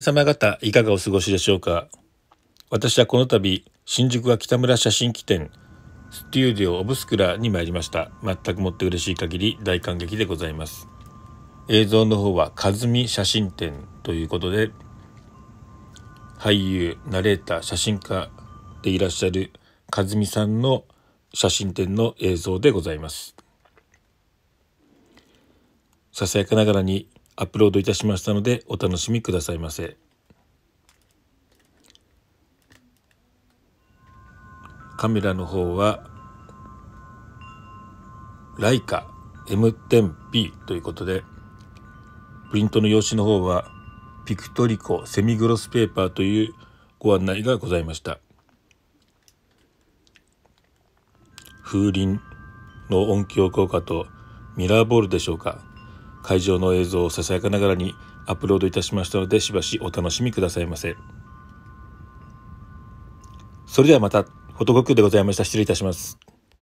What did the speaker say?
様方いかがお過ごしでしょうか私はこの度新宿は北村写真機店ステューディオオブスクラに参りました全くもって嬉しい限り大感激でございます映像の方は和美写真展ということで俳優ナレーター写真家でいらっしゃる和美さんの写真展の映像でございますささやかながらにアップロードいたしましたのでお楽しみくださいませカメラの方はライカ M10P ということでプリントの用紙の方はピクトリコセミグロスペーパーというご案内がございました風鈴の音響効果とミラーボールでしょうか会場の映像をささやかながらにアップロードいたしましたのでしばしお楽しみくださいませそれではまたフォトコックでございました失礼いたします